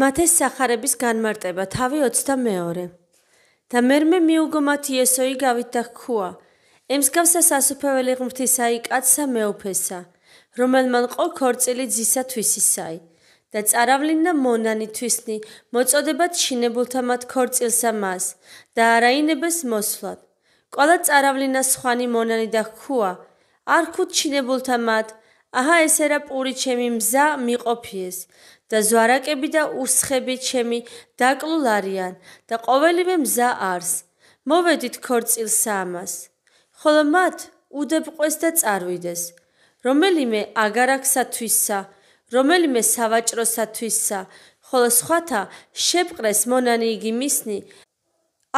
მათეს სახარების განმარტება თავი 22 და მერმე მიუგომათ იესოი გავით და ხქუა ემსგავსა სასופველი ღმრთისაი კაცსა მეუფესა რომელმან ყო ქორწილი ძისა თვისისაი და წარავლინა მონანი თვისნი მოწოდებად შინებულთა მათ ქორწილსა მას და არაინებს მოსვლად ყველა წარავლინა სხვანი მონანი და ხქუა არ ხუთ შინებულთა მათ აჰა ესერა პური ჩემი მზა მიყოფიეს და ზვარაკები და უსხები ჩემი დაკლულ არიან და ყოველივე მზა არს. მოведით ქორწილსა ამას. ხოლო მათ უდებყვეს და წარვიდეს. რომელიმე აგარაკსათვისა, რომელიმე სავაჭროსათვისა, ხოლო სხვათა შეპყრეს მონანი იგი მისნი,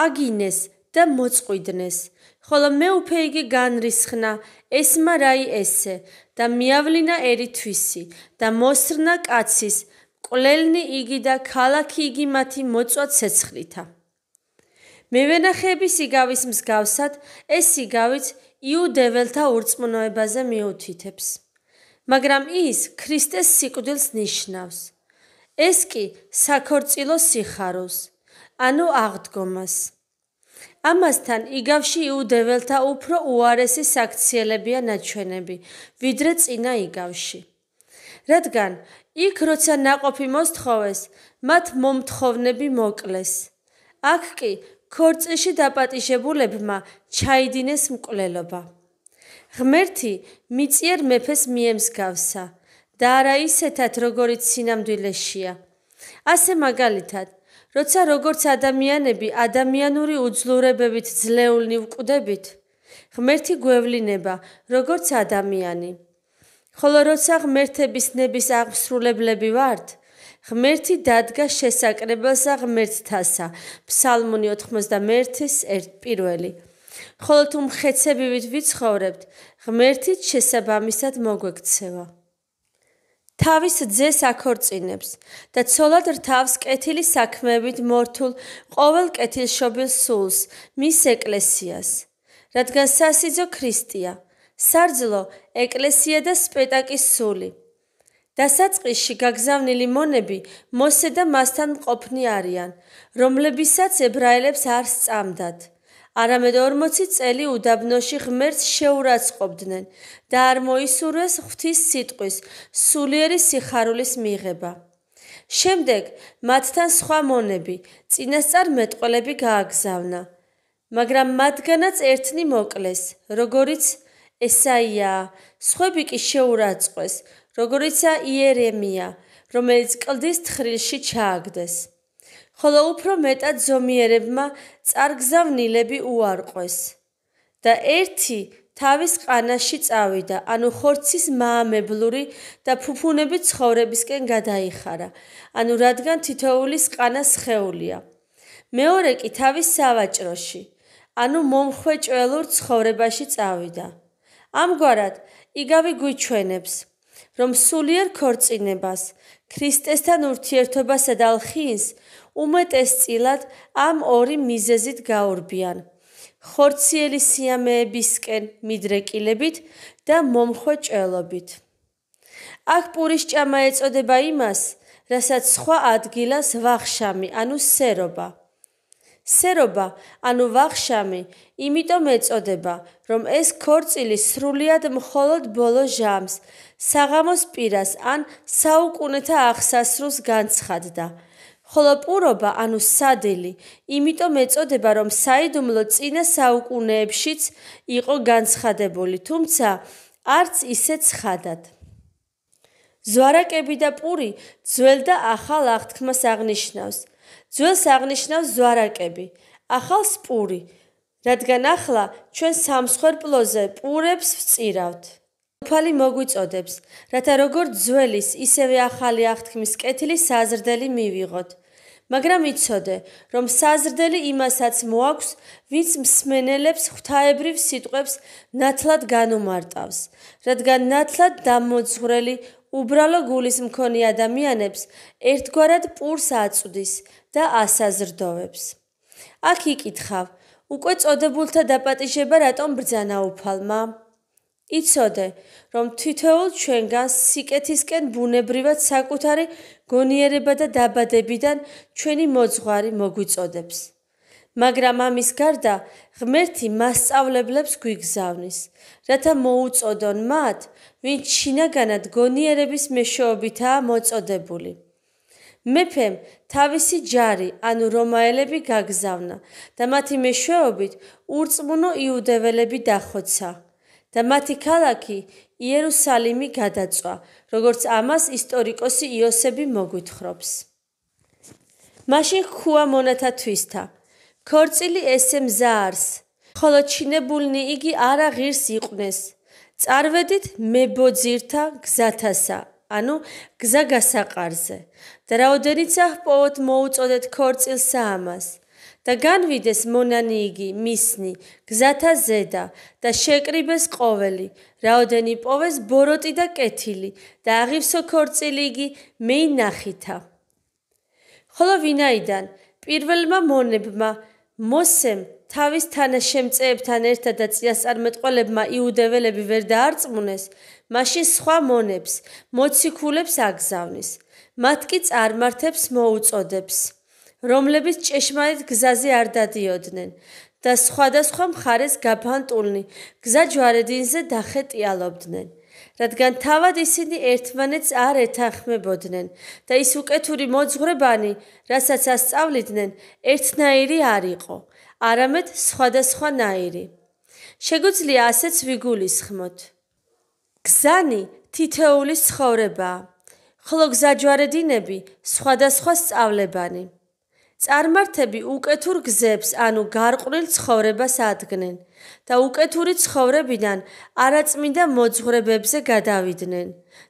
აგინეს და მოწყვიდნეს. ხოლო მე უფე იგი განრისხნა, ეს მარაი ესე და მიავლინა ერი თვისი და მოსრნა კაცის კვლელნი იგი და ქალაქი იგი მათი მოწვა ცეცხლითა. მე ვენახები სიგავის მსგავსად ეს სიგავიც იუდეველთა ურწმუნოებაზე მიუთითებს. მაგრამ ის ქრისტეს სიკვდილს ნიშნავს. ეს კი საქორწილო სიხარულს, ანუ აღდგომას. ამასთან იგავში იუდეველთა უფრო უარესი საქციელებია ნაჩვენები, ვიდრე წინა იგავში. რადგან იქ როცა ناقოფი მოსთხოვეს, მათ მომთხოვნები მოკლეს. აქ კი ქორწეში დაპატიშებულებმა ჩაიდინეს მკვლელობა. ღმერთი მიწიერ მეფეს მიემსგავსა და არა ისეთად როგორც სინამდვილეშია. ასე მაგალითად, როცა როგორც ადამიანები ადამიანური უძლურებებით ძლეულნი ვკვდებით, ღმერთი გვევლინება როგორც ადამიანები. ხოლო როცა ღმერთების ნების აღსრულებლები ვართ, ღმერთი დადგა შესაკრებელსა ღმერთთასა. ფსალმუნი 91-ის 1-ი. ხოლო თუ მხეცებივით ვიცხოვრებთ, ღმერთით შესაბამისად მოგვექცევა. თავის ძეს აქორწინებს და ცოლად რთავს კეთილი საქმეებით მორთულ ყოველ კეთილშობილ სულს მის ეკლესიას რადგან სასიძო ქრისტეა სარძლო, ეკლესია და სპეტაკის სული. დასაწყისში გაგზავნილი მონები მოსე და მასთან ყოფნი არიან, რომლებიცაც ებრაელებს არ სწამდათ. არამედ 40 წელი უდაბნოში ღმერთს შეურაცხყოფდნენ და არ მოისურვეს ღვთის სიტყვის სულიერი სიხარულის მიღება. შემდეგ მათთან სხვა მონები, წინასწარ მეტყველები გააგზავნა, მაგრამ მათგანაც ერთნი მოკლეს, როგორიც ესაია, სხვები კი შეურაცხყვეს, როგორიცა იერემია, რომელიც კლდის თხრილში ჩააგდეს. ხოლო უფრო მეტად ზომიერებმა წარგზავნილები უარყვეს და ერთი თავის ყანაში წავიდა, ანუ ხორცის მაამებლური და ფუფუნები ცხოვრებისკენ გადაიხარა, ანუ რადგან თითოეულის ყანა შეეულია. მეორე კი თავის სავაჭროში, ანუ მომხვეჭველურ ცხოვრებაში წავიდა. ამგვარად იგავი გვიჩვენებს რომ სულიერ ქორწინებას ქრისტესთან ურთიერთობასა და ხინს უმეტეს წილად ამ ორი მიზეზით გაორბიან ხორციელი სიამეებისკენ მიდრეკილებით და მომხვე ჭელობით აქ პურის ჭამა ეწოდება იმას რასაც სხვა ადგილას ვახშამი ანუ სერობა სერობა, ანუ ვახშამი, იმიტომ ეწოდება, რომ ეს ქორწილი სრულიად მხოლოდ ბოლო ჟამს, საღამოს პირას ან საუკუნეთა ახსასრულს განცხადდა. ხოლო პურობა, ანუ სადელი, იმიტომ ეწოდება, რომ საიდუმლო წინა საუკუნეებშიც იყო განცხადებული, თუმცა არც ისე ცხადად. ზვარაკები და პური ძველ და ახალ აღთქმას აღნიშნავს. ძველს აღნიშნავს ზვარაკები, ახალს პური, რადგან ახლა ჩვენ სამსხერპლოზე პურებს ვწირავთ. უფალი მოგვიწოდებს, რათა როგორც ძველის, ისევე ახალი აღთქმის კეთილი საზრდელი მივიღოთ. მაგრამ იცოდე, რომ საზრდელი იმასაც მოაქვს, ვინც მსმენელებს ღთაებრივ სიტყვებს ნათლად განუმარტავს, რადგან ნათლად დამოძღრელი უბრალო გულის მქონე ადამიანებს ერთგვარად პურს აწვდის და ასაზრდოვებს. აქ იკითხავ, უკვე წოდებულთა დაპატიჟება რატომ ბრძანა უფალმა? იცოდე, რომ თითოეულ ჩვენგან სიკეთისკენ ბუნებრივად საკუთარი გონიერება და დაბადებიდან ჩვენი მოძღვარი მოგვიწოდებს. მაგრამ ამის გარდა ღმერთი მასწავლებლებს გვიგზავნის, რათა მოუწოდონ მათ, ვინ შინაგანად გონიერების მეშვეობითაა მოწოდებული. მეფემ თავისი ჯარი, ანუ რომაელები გაგზავნა და მათი მეშვეობით ურწმუნო იუდეველები დახოცა და მათი ქალაქი იერუსალიმი გადაწვა, როგორც ამას ისტორიკოსი იოსები მოგვითხრობს. მაშინ ხუა მონათა თვისთა. ქორწილი ესე მზარს, ხოლო ჩინებულნი იგი არა ღირს იყვნეს. წარვედით მებოძირთა გზათასა, ანუ გზა გასაყარზე და რაოდენიცა ჰპოვოთ მოუწოდეთ ქორწილ საამას და განვიდეს მონანი იგი მისნი გზათა ზედა და შეკრიბეს ყოველი რაოდენი პოვეს ბოროტი და კეთილი და აღივსო ქორწილი იგი მეინახითა ხოლო ვინაიდან პირველმა მონებმა მოსემ თავის თანაშემწეებთან ერთად და წიასწარმეტყველებმა იუდეველები ვერ დაარწმუნეს, მაშინ სხვა მონებს, მოციქულებს აგზავნის. მათ კი წარმართებს მოუწოდებს, რომლებიც ჭეშმარიტ გზაზე არ დადიოდნენ და სხვადასხვა მხარეს გაფანტულნი გზა ჯვარედინზე დახეტიალობდნენ. რადგან თავად ისინი ერთმანეთს არ ეთანხმებოდნენ და ის უკეთური მოძღვრებანი, რასაც ასწავლიდნენ, ერთნაირი არ იყო. არამედ სხვადასხვა ნაირი. შეგვიძლია ასეც ვიგულისხმოთ. გზანი თითეული ცხოვრებაა, ხოლო გზაჯვარედინები სხვადასხვა სწავლებანი. წარმართები უკეთურ გზებს, ანუ გარყვნილ ცხოვრებას ადგნენ და უკეთური ცხოვრებიდან არაწმინდა მოძღვრებებზე გადავიდნენ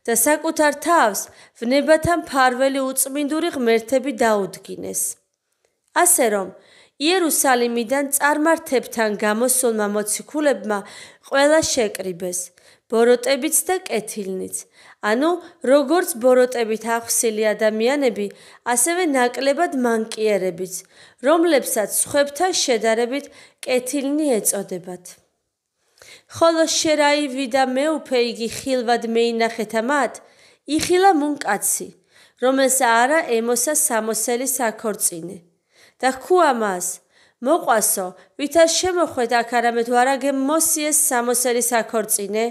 და საკუთარ თავს ვნებათან ფარველი უწმინდური ღმერთები დაუდგინეს. ასე რომ, იერუსალიმიდან წარმართებთან გამოსულმა მოციქულებმა ყველა შეკრიბეს ბოროტებიც და კეთილნიც ანუ როგორც ბოროტებით ახსილი ადამიანები ასევე ნაკლებად მანკიერებიც რომლებსაც ხვებთან შედარებით კეთილნი ეწოდებათ ხოლო შერაივიდა მეუფე იგი ხილვად მეინახეთ ამათ იხილა მონკაცი რომელსა არა ემოსა სამოსელი საქორწინე და ხუა მას მოყვასო ვითარ შემოხვედ აქ არამედ ვარაგე მოსიეს სამოსელის აქორწინე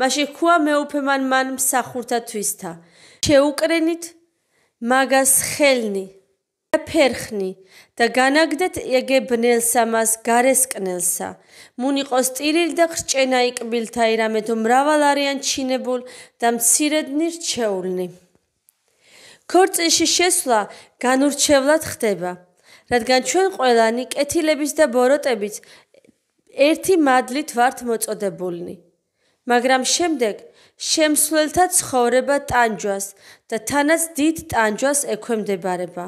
მაშ ხუა მეუფემან მან მსახურთა თვისთა შეუკრენით მაგას ხელნი და ფერხნი და განაგდეთ ეგე ბნელსა მას გარეს კნელსა მუნ იყოს ტირილ და ხრჭენა იკბილთა ირამეთ მრავალ არიან ჩინებულ და მცირედნი რჩეულნი ქორწილში შესვლა განურჩევლად ხდება რადგან ჩვენ ყველანი კეთილების და ბოროტებით ერთი მადლით ვართ მოწოდებულნი. მაგრამ შემდეგ შემსვლელთა ცხოვრება ტანჯვას და თანაც დიდ ტანჯვას ეკვემდებარება.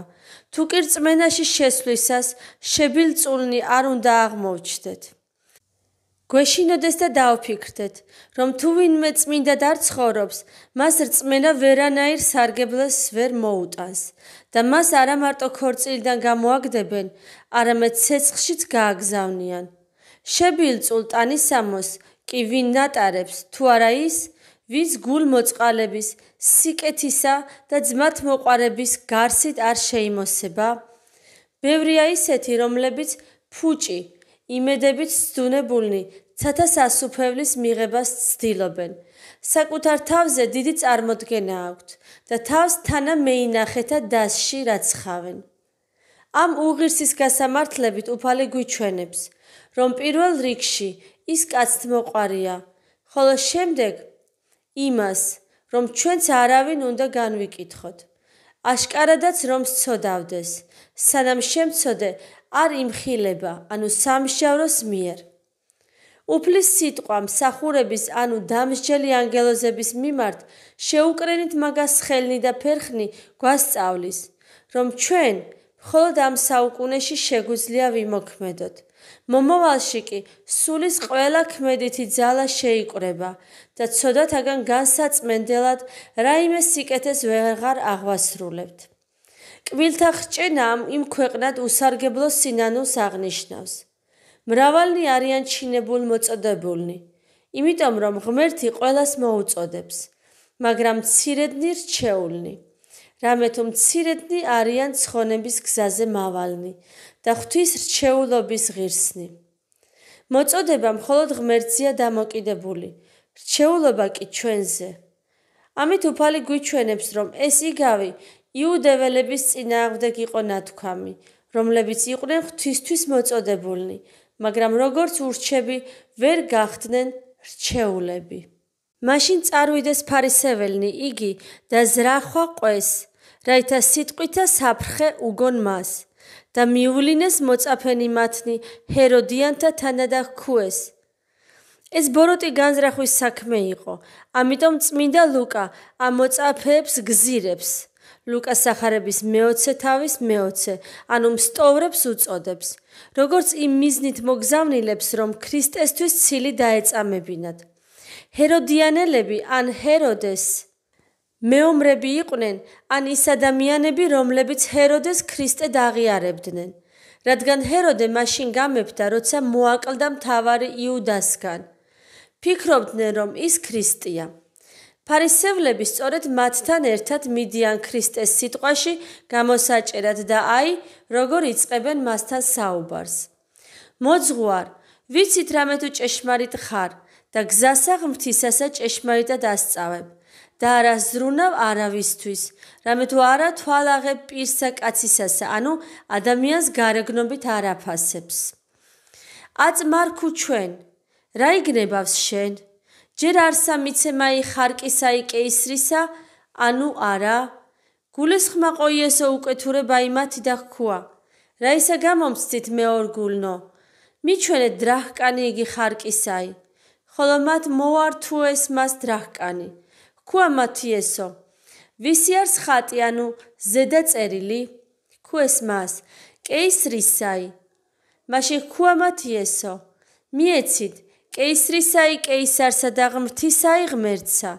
თუ კი რწმენაში შესვლისას შებილწულნი არ უნდა აღმოჩნდეთ. გვეშინოდეს და დაუფიქრდეთ, რომ თუ ვინმე წმინდა დარცხორობს, მას რწმენა ვერანაირ სარგებლეს ვერ მოუტანს და მას არა მარტო ქორწილიდან გამოაგდებენ, არამედ ცეცხლშიც გააგზავნიან. შებილ სულტანის სამოს კი ვინ ნატარებს, თუ არა ის, ვის გულ მოწყალების, სიკეთისა და ძმათ მოყარების გარსით არ შეიმოსება? ბევრია ისეთი, რომლებიც ფუჭი იმედებით სძუნებულნი ცათა სასუფევლის მიღებას ცდილობენ. საკუთარ თავზე დიდი წარმოდგენა აქვთ და თავს თანა მეინახეთა დასში რაცხავენ. ამ უღირსის გასამართლებით უფალი გვიჩვენებს, რომ პირველ რიგში ის კაცთ მოყარია, ხოლო შემდეგ იმას, რომ ჩვენც არავინ უნდა განვიკითხოთ. აშკარადაც რომ სწოდავდეს, სანამ შემცოდე არ იმხილება, ანუ სამშაროს მიერ. უფლის სიტყვა მსახურების, ანუ დამსჯელი ანგელოზების მიმართ შეუკრენით მაგას ხელნი და ფერხნი გვასწავლის, რომ ჩვენ მხოლოდ ამ საუკუნეში შეგვიძლია ვიმოქმედოთ. მომავალში კი სულის ყველა ქმედითი ძალა შეიკრება და ცოდათაგან განსაცმენდელად რაიმე სიკეთეს ვეღარ აღვასრულებთ. კვილთა ხჭენა იმ ქვეყნად უსარგებლო სინანულს აღნიშნავს. მრავალნი არიან ჩინებულ მოწოდებულნი, იმიტომ რომ ღმერთი ყოველას მოუწოდებს, მაგრამ ცირედნი რჩეულნი. რამე თუ ცირედნი არიან ცხონების გზაზე მავალნი და ღვთის რჩეულობის ღირსნი. მოწოდება მხოლოდ ღმერთზია დამოკიდებული, რჩეულობა კი ჩვენზე. ამით უფალი გვიჩვენებს, რომ ეს იგავი იუდეველების წინააღმდეგ იყო ნათქვამი, რომლებიც იყვნენ ღვთისთვის მოწოდებულნი, მაგრამ როგორც ურჩები ვერ გახდნენ რჩეულები. მაშინ წარუდეს ფარისეველნი იგი და ზრახვა ყვეს, რაითა სიტყვითა საფრხე უგონ მას და მიულინეს მოწაფენი მათნი ჰეროდიანთა თანადახ ქუეს. ეს ბოროტი განზრახვის საქმე იყო, ამიტომ წმინდა ლუკა ამ მოწაფეებს გზირებს ლუკას სახარების მეოცე თავის მეოცე, ანუ მსტოვრებს უწოდებს, როგორც იმ მიზნით მოგზავნილებს, რომ ქრისტესთვის ცილი დაეწამებინათ. ჰეროდიანელები ან ჰეროდეს მეომრები იყვნენ ან ის ადამიანები, რომლებიც ჰეროდეს ქრისტე დაღიარებდნენ, რადგან ჰეროდე მაშინ გამეფდა, როცა მოაკლდა მთავარი იუდასგან. ფიქრობდნენ, რომ ის ქრისტეა. ფარისევლები სწორედ მათთან ერთად მიდიან ქრისტეს სიტყვაში გამოსაჭერად და აი როგორ იწებენ მასთან საუბარს მოძღوار ვიცით რამე თუ ჭეშმარიტ ხარ და გზასა ღმთისასა ჭეშმარიტად ასწავებ და არა ზრუნავ არავისთვის რამე თუ არა თვალაღებ პირსა კაცისასა ანუ ადამიანს გარეგნობით არაფასებს აწმარკუ ჩვენ რა იგნებავს შენ ჯერ არსა მიცემაი ხარკისაი კეისრისა, ანუ არა. გულეს ხმაყოიესო უკეთურებაი მათი და ხქუა. რა ისა გამომცდით მეორ გულნო? მიჩვენეთ დრაჰკანი იგი ხარკისაი. ხოლო მათ მოართუეს მას დრაჰკანი. ხქუა მათი ესო. ვისი არს ხატი, ანუ ზედა წერილი? ხქუეს მას. კეისრისაი. მაშინ ხქუა მათი ესო. მიეცით კეისრისაი კეისარსა და ღმრთისაი ღმერთსა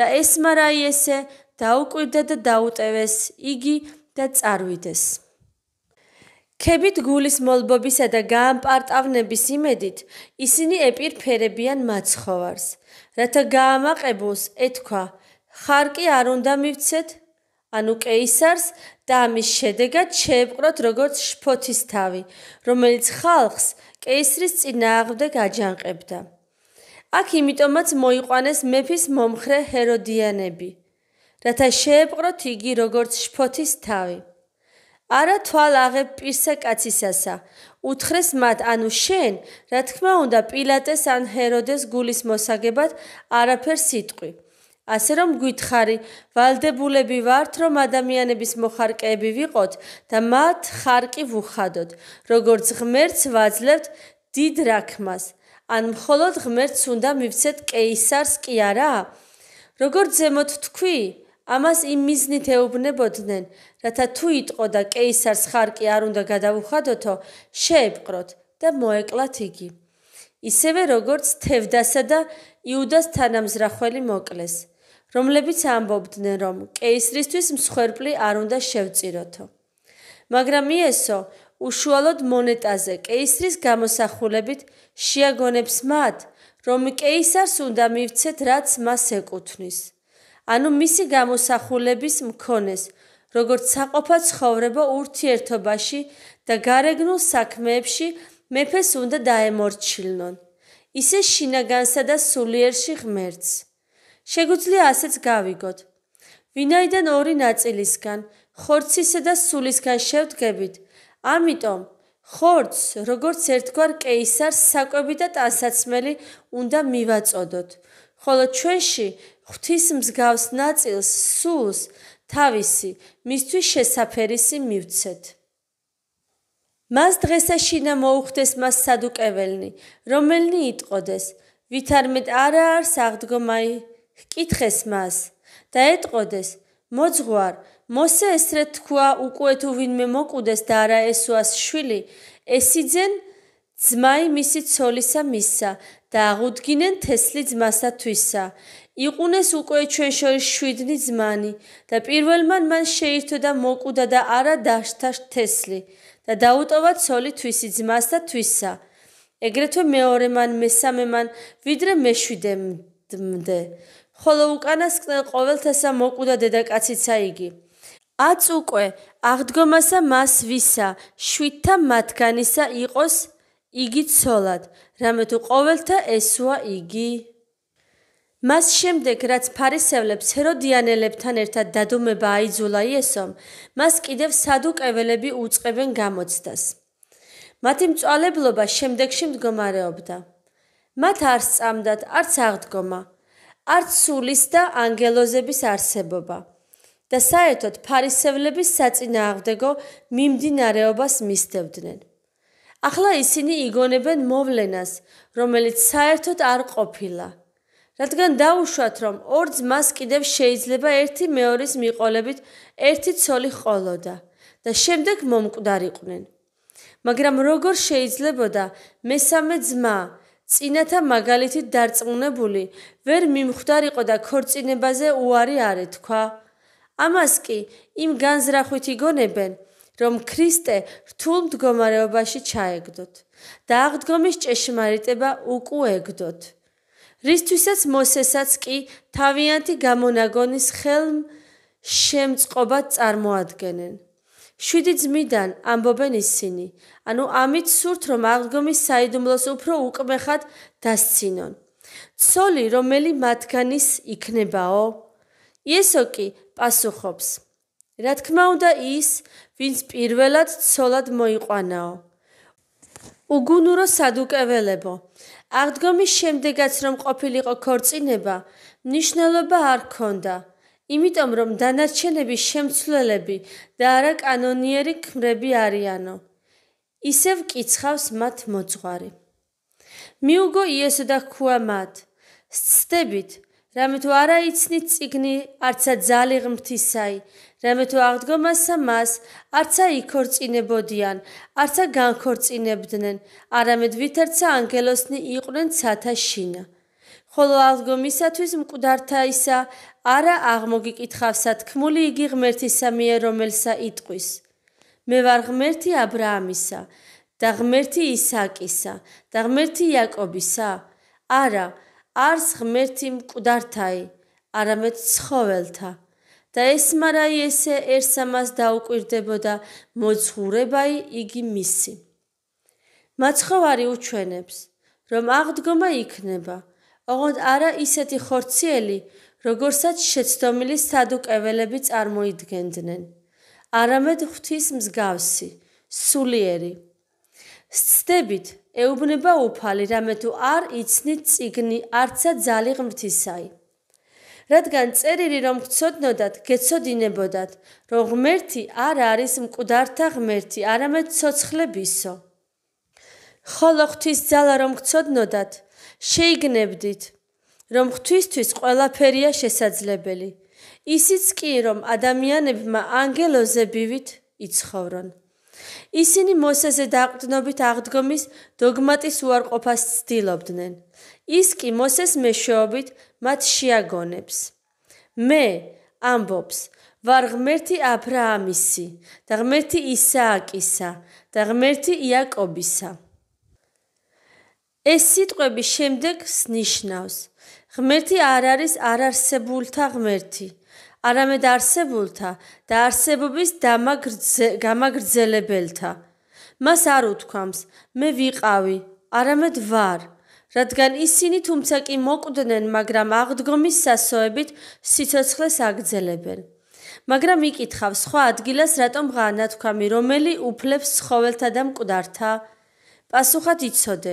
და ესმარაი ესე დაუკვირდა და დაუტევეს იგი და წარვიდეს ქებით გულის მოლბობისა და გაამპარტავნების იმედით ისინი ეპირფერებიან მაცხოვარს რათა გაამაყებოს ეთქვა ხარკი არ უნდა მივცეთ ანუ კეისარს და ამის შედეგად შეეპყროთ როგორც შფოთის თავი რომელიც ხალხს კეისრის წინააღმდეგ აჯანყებდა. აქ იმიტომაც მოიყვანეს მეფის მომხრე ჰეროდიანები, რათა შეეპყროთ იგი როგორც შფოთის თავი. არა თვალ აღებ პირსა კაცისასა, უთხრეს მათ ანუ შენ, რა თქმა უნდა პილატეს ან ჰეროდეს გულის მოსაგებად არაფერს იტყვი. ასე რომ გითხარი, ვალდებულები ვართ, რომ ადამიანების მოხარკეები ვიყოთ და მათ ხარკი ვუხადოთ, როგორც ღმერთს ვაძლევთ დიდ რაკმას. ან მხოლოდ ღმერთს უნდა მივცეთ კეისარს კი არა? როგორც ზემოთ თქვი, ამას იმ მიზნით ეუბნებოდნენ, რათა თუ იტყო და კეისარს ხარკი არ უნდა გადავუხადოთო, შეებყროთ და მოეკლათ იგი. ისევე როგორც თევდასა და იუდას თანამზრახველი მოკლეს. რომლებიც ამბობდნენ, რომ კეისრისთვის მსხვერპლი არ უნდა შევწიროთო. მაგრამ იესო უშუალოდ მონეტაზე კეისრის გამოსახულებით შეაგონებს მათ, რომ კეისარს უნდა მივცეთ, რაც მას ეკუთვნის. ანუ მისი გამოსახულების მქონეს, როგორც საყოფა ცხოვრება ურთიერთობაში და გარეგნულ საქმეებში მეფეს უნდა დაემორჩილნონ. ისე შინაგანსა და სულიერში ღმერთს შეგვიძლია ასეც გავიგოთ. ვინაიდან ორი ნაწილისგან, ხორცისა და სულისგან შევდგებით, ამიტომ ხორცს, როგორც ერთგვარ კეისარს, საკვები და ტანსაცმელი უნდა მივაწოდოთ. ხოლო ჩვენში ღვთის მსგავს ნაწილს, სულს, თავისი, მისთვის შესაფერისი მივცეთ. მას დღესა შინა მოუხდეს მას სადუკეველნი, რომელნი იტყოდეს: ვითარმე არა არს აღდგომაი ჰკითხეს მას და ეტყოდეს: მოძღვარ, მოსე ესრე თქვა, უკვე თუ ვინმე მოკუდეს და არა ესოას შვილი, ესიძენ ძმაი მისი ცოლისა მისა და აღუდგინენ თესლი ძმასა თვისა. იყუნეს უკვე ჩვენ შორის შვიდნი ძმანი და პირველმა მან შეირთო და მოკუდა და არა დაშთა თესლი და დაუტოვა ცოლი თვისი ძმას და თვისა. ეგრეთვე მეორე მან, მესამე მან, ვიდრე მეშვიდემდე. ხოლო უკანასკნელ ყოველთესა მოკვდა დედაკაციცა იგი. აც უკვე აღდგომასა მას ვისა, შვითთა მათგანისა იყოს იგი ცოლად, რამეთუ ყოველთა ესოა იგი. მას შემდეგ, რაც ფარისევლებს ჰეროდიანელებთან ერთად დადუმება აიძულა იესომ, მას კიდევ სადუკეველები უწებენ გამოცდას. მათი მწალებლობა შემდეგში მდგომარეობდა. მათ არ სწამდათ, არც აღდგომა, არც სულის და ანგელოზების არსებობა და საერთოდ ფარისევლების საწინააღმდეგო მიმდინარეობას მისდევდნენ. ახლა ისინი იგონებენ მოვლენას, რომელიც საერთოდ არ ყოფილა, რადგან დაუშვათ, რომ ორ ძმას კიდევ შეიძლება ერთი მეორის მიყოლებით ერთი ცოლი ყოლოდა და შემდეგ მომკვდარიყვნენ. მაგრამ როგორ შეიძლებოდა მესამე ძმა წინათა მაგალითი დარწმუნებული ვერ მიმხვდარიყო და ქორწინებაზე უარი არ ეთქვა. ამას კი იმ განზრახვით იგონებენ, რომ ქრისტე რთულ მდგომარეობაში ჩაეგდოთ და აღდგომის ჭეშმარიტება უკუეგდოთ. რისთვისაც მოსესაც კი თავიანთი გამონაგონის ხელ შემწყობად წარმოადგენენ. შვიდი ძმიდან ამბობენ ისინი, ანუ ამით სურთ რომ აღდგომის საიდუმლოს უფრო უკმეხად დასცინონ. ცოლი რომელი მათგანის იქნებაო? იესო კი პასუხობს. რა თქმა უნდა ის, ვინც პირველად ცოლად მოიყვანაო. უგუნურო სადუკეველებო, აღდგომის შემდეგაც რომ ყოფილიყო ქორწინება, ნიშნულობა არ ქონდა. იმიტომ რომ დანარჩენები შემცვლელები და არა კანონიერი ქმრები არიანო. ისევ კიცხავს მათ მოძღვარი. მიუგო იესო და ქუა მათ. სწდებით, რამე თუ არა იცნი ციგნი, არცა ძალი ღმრთისაი, რამე თუ აღდგომასა მას, არცა იქორწინებოდიან, არცა განქორწინებდნენ, არამედ ვითარცა ანგელოსნი იყვნენ ცათა შინა. ხოლო ალგომისათვის მკვდართა ისა არა აღმოგიკითხავსა თქმული იგი ღმერთისა მე რომელსა იტყვის მე ვარ ღმერთი ა ブラ ამისა და ღმერთი ისაკისა და ღმერთი იაკობისა არა არს ღმერთი მკვდართაი არამედ ცხოველთა და ეს მარაი ესე ერთსამას დაუკვირდებოდა მოცხურებაი იგი მისი მაცხოვარი უჩვენებს რომ აღდგომა იქნება ოღონდ არა ისეთი ხორციელი, როგორცაც შეცდომილი სადუკეველები წარმოიდგენდნენ. არამედ ღვთის მსგავსი, სულიერი. სწდებით ეუბნება უფალი, რამე თუ არ იცნით ციგნი, არცა ძალი ღმრთისაი. რადგან წერილი რომ გწოდნოდათ, გეცოდინებოდათ, რომ ღმერთი არ არის მკვდართა ღმერთი, არამედ ცოცხლებისო. ხოლო ღვთის ძალა რომ გწოდნოდათ, შეიგნებდით, რომ ღვთისთვის ყველაფერია შესაძლებელი. ისიც კი, რომ ადამიანებმა ანგელოზებივით იცხოვრონ. ისინი მოსეზე დაყდნობით აღდგომის დოგმატის უარყოფას ცდილობდნენ. ის კი მოსეს მეშვეობით მათ შეაგონებს. მე ამბობს, ვარ ღმერთი ა ブラ ამისი და ღმერთი ისააკისა და ღმერთი იაკობისა. ეს სიტყვები შემდეგს ნიშნავს: ღმერთი არ არის არარსებულთა ღმერთი, არამედ არსებულთა და არსებობის გამაგრძელებელთა. მას არ უთქვამს: მე ვიყავი, არამედ ვარ. რადგან ისინი თუმცა კი მოკვდნენ, მაგრამ აღდგომის სასოებით სიცოცხლეს აგრძელებენ. მაგრამ იკითხავ სხვა ადგილას, რატომ ღანათქვამი, რომელი უფლებს ცხოველთა და მკვდართა? პასუხად იცოდე,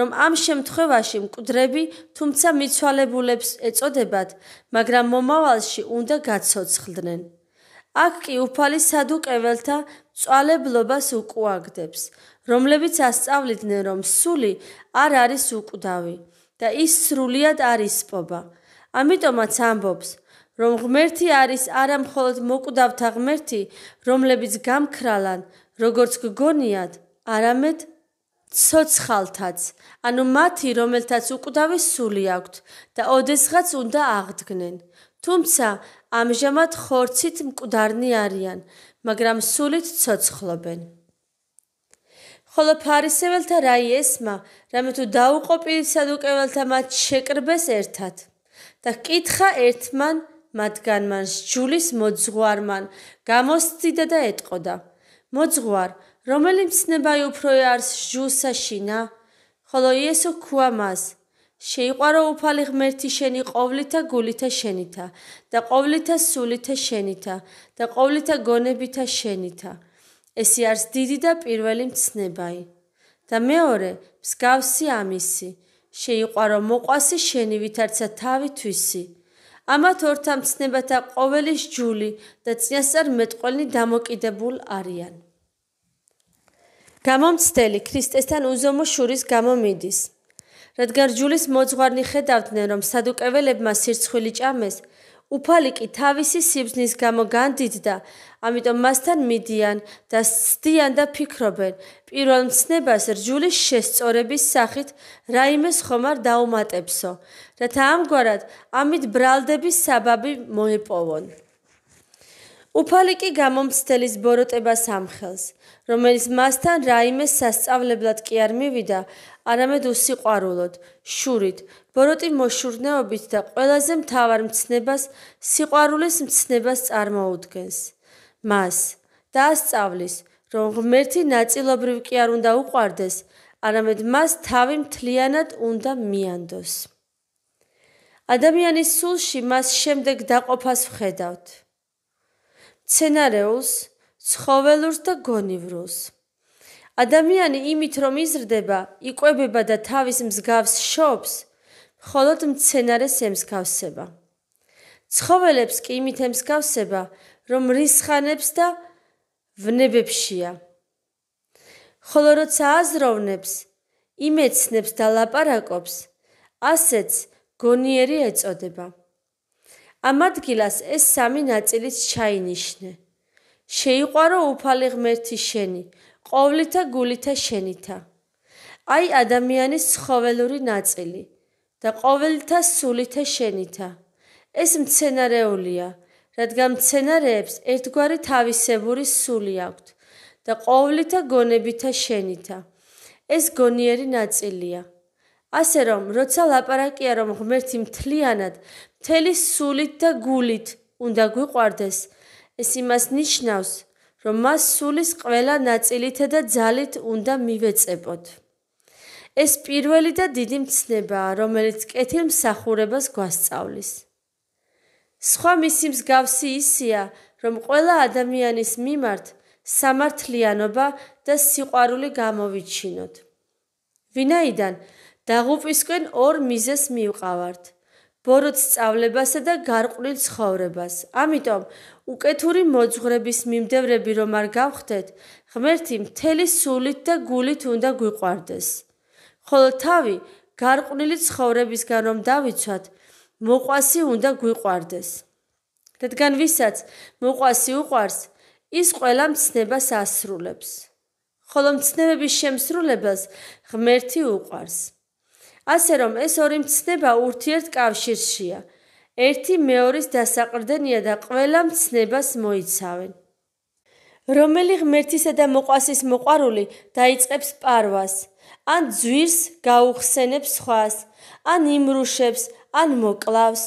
რომ ამ შემთხვევაში მკვდრები თუმცა მიცვალებულებს ეწოდებათ, მაგრამ მომავალში უნდა გაცოცხლდნენ. აქ კი უფალი სადუკეველთა წვალებლობას უკუაგდებს, რომლებიც ასწავლიდნენ, რომ სული არ არის უკვდავი და ის სრულად არის პობა. ამიტომაც ამბობს, რომ ღმერთი არის არა მხოლოდ მოკვდავთა ღმერთი, რომლებიც გამქრალან, როგორც გგონიათ, არამედ ცოცხალთაც, ანუ მათი, რომელთაც უკვდავი სული აქვთ და ოდესღაც უნდა აღდგნენ. თუმცა ამჟამად ხორცით მკვდარნი არიან, მაგრამ სულით ცოცხლობენ. ხოლო ფარისეველთა რაი ესმა, რამე თუ დაუყოპილი სადუკეველთა მათ შეკრბეს ერთად და კითხა ერთმან მათგან მას ჯულის მოძღვარმან გამოსწიდა და ეტყოდა: მოძღვარ, რომელი მცნებაი უფრო არს ჯუსაშინა ხოლო იესო ქუა მას შეიყვარო უფალი ღმერთი შენი ყოვლითა გულითა შენითა და ყოვლითა სულითა შენითა და ყოვლითა გონებითა შენითა ესე არს დიდი და პირველი მცნებაი და მეორე მსგავსი ამისი შეიყვარო მოყვასი შენი ვითარცა თავი თვისი ამათ ორთა მცნებათა ყოველის ჯული და წინასწარ მეტყველნი დამოკიდებულ არიან გამომცდელი ქრისტესთან უზომო შურის გამო მიდის. რადგან რჯულის მოძღვარნი ხედავდნენ, რომ სადუკეველებმა სირცხვილი ჭამეს, უფალი კი თავისი სიბზნის გამო განდიდდა, ამიტომ მასთან მიდიან და სწდიან და ფიქრობენ, პირველ მცნებას რჯულის შესწორების სახით რაიმეს ხომარ დაუმატებსო, რათა ამგვარად ამით ბრალდების საბაბი მოეპოვონ. უფალი კი გამომცდელის ბოროტებას ამხელს, რომელიც მასთან რაიმე სასწავლებლად კი არ მივიდა, არამედ უსიყვარულოდ, შურით, ბოროტი მოშურნეობით და ყველაზე მთავარ მცნებას, სიყვარულის მცნებას წარმოუდგენს. მას დაასწავლის, რომ ღმერთი ნაწილობრივ კი არ უნდა უყვარდეს, არამედ მას თავი მთლიანად უნდა მიანდოს. ადამიანის სულში მას შემდეგ დაყოფას ვხედავთ. ცენარეულს ცხოველურს და გონივრულს. ადამიანი იმით რომ იზრდება, იყובება და თავის მსგავს შობს, მხოლოდ მცენარეს ემსგავსება. ცხოველებს კი იმით ემსგავსება, რომ რისხანებს და ვნებებშია. ხოლო როცა აზროვნებს, იმეცნებს და ლაპარაკობს, ასეც გონიერი ეწოდება. ამ ადგილას ეს სამი ნაწილიც ჩაინიშნება. შეიყვარო უფალი ღმერთი შენი, ყოვლითა გულითა შენითა. აი ადამიანის ცხოველური ნაწილი და ყოვლითა სულითა შენითა. ეს მცენარეულია, რადგან მცენარეებს ერთგვარი თავისებური სული აქვთ და ყოვლითა გონებითა შენითა. ეს გონიერი ნაწილია. ასე რომ, როცა ლაპარაკია რომ ღმერთი მთლიანად, მთელი სულით და გულით უნდა გიყვარდეს, ეს იმას ნიშნავს, რომ მას სულის ყველა ნაწილითა და ძალით უნდა მივეწეპოთ. ეს პირველი და დიდი მცნებაა, რომელიც კეთილმსახურებას გვასწავლის. სხვა მისი მსგავსი ისია, რომ ყველა ადამიანის მიმართ სამართლიანობა და სიყვარული გამოვიჩინოთ. ვინაიდან დაღუპისკენ ორ მიზეს მივყავართ, ბოროტსწავლებასა და გარყვნილ ცხოვრებას. ამიტომ უკეთური მოძღრების მიმდევრები რომ არ გავხდეთ, ღმერთი მთელი სულით და გულით უნდა გვიყვარდეს. ხოლო თავი გარყვნილი ცხოვრებისგან რომ დავიცვათ, მოყვასი უნდა გვიყვარდეს. რადგან ვისაც მოყვასი უყვარს, ის ყველა მცნებას ასრულებს. ხოლო მცნებების შემსრულებას ღმერთი უყვარს. ასე რომ ეს ორი მცნება ურთიერთკავშირშია. ერთი მეორის დასაყრდენია და ყველა მცნებას მოიცავენ. რომელი ღმერთისა და მოყვასის მოყარული დაიწყებს პარვას, ან ძვირს გაუხსენებს სხვას, ან იმრუშებს, ან მოკლავს.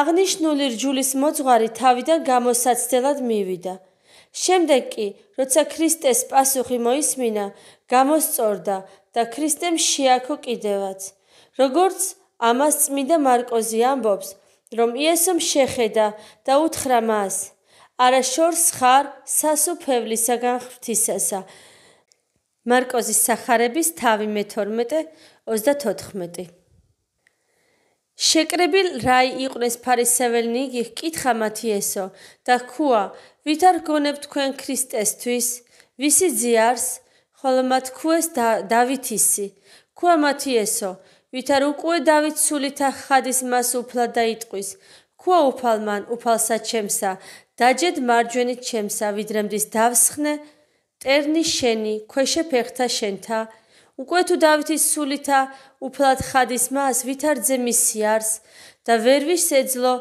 აღნიშნული რჯულის მოძღარი თავიდან გამოსაცდელად მივიდა. შემდეგ კი, როცა ქრისტეს პასუხი მოისმინა, გამოსწორდა, და ქრისტემ შეაქო კიდევაც. როგორც ამას წმინდა მარკოზი ამბობს, რომ იესომ შეხედა და უთხრა მას: "არა შორს ხარ სასופევლისაგან ღვთისასა." მარკოზის სახარების თავი მე-12 34. შეკრებილ რაი იყვნეს ფარისეველნი გიკითხა მათიესო და ქუა: "ვით არ გონებ თქვენ ქრისტესთვის, ვისი ძიარს" ხოლო მათ ქუეს დავითისი ქუა მათიესო ვით არ უკუე დავითს სულითა ხადის მას უფლა დაიტყვის ქუა უფალმან უფალსა ჩემსა დაჯედ მარჯვენით ჩემსა ვიდრემდის დავსხნე ტერნი შენი ქეშე ფეხთა შენთა უკვე თუ დავითის სულითა უფლად ხადის მას ვით არ ძე მისი არს და ვერ ვისეძლო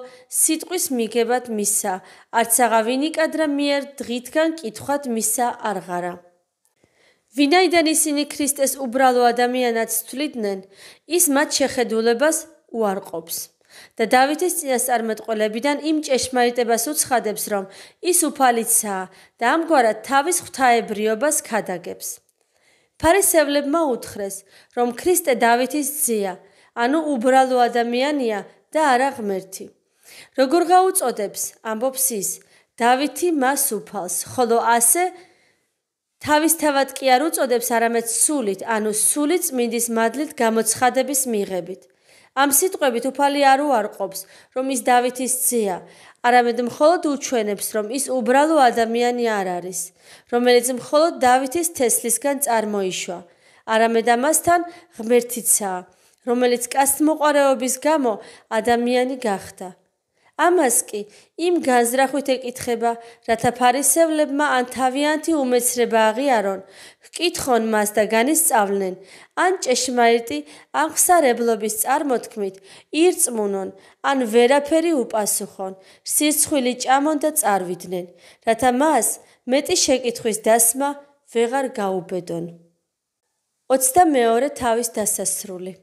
სიტყვის მიგებად მისა არც აღავინიკადრა მიერ დღითგან კითხვად მისა არღარა ვინაიდან ისინი ქრისტეს უბრალო ადამიანად თვლიდნენ, ის მათ შეხედულებას უარყოფს. და დავითის წინასწარმეტყველებიდან იმ ჭეშმარიტებას უცხადებს, რომ ის უფალიცაა და ამგვარად თავის ღვთაებრიობას ქადაგებს. ფარისევლებმა უთხრეს, რომ ქრისტე დავითის ძია, ანუ უბრალო ადამიანია და არა ღმერთი. როგორ გაუწოდებს? ამბობს ის, დავითი მას უფალს, ხოლო ასე თავის თავად კი არ უწოდებს არამედ სულით, ანუ სულით წმინდის მადლით გამოცხადების მიღებით. ამ სიტყვებით უფალი არ უარყოფს, რომ ის დავითის ძია, არამედ მხოლოდ უჩვენებს, რომ ის უბრალო ადამიანი არ არის, რომელიც მხოლოდ დავითის თესლისგან წარმოიშვა, არამედ ამასთან ღმერთიცაა, რომელიც კასტმოყარეობის გამო ადამიანი გახდა. ამას კი იმ განზრახვით ეკითხება, რათა ფარისევლებმა ან თავიანთი უმეცრება აღიარონ, ჰკითხონ მას და განისწავლნენ, ან ჭეშმარიტი აღსარებლობის წარმოთქმით ირწმუნონ, ან ვერაფერი უპასუხონ, სიცხვილი ჭამონ და წარვიდნენ, რათა მას მეტი შეკითხვის დასმა ვეღარ გაუბედონ. 22 თავის დასასრული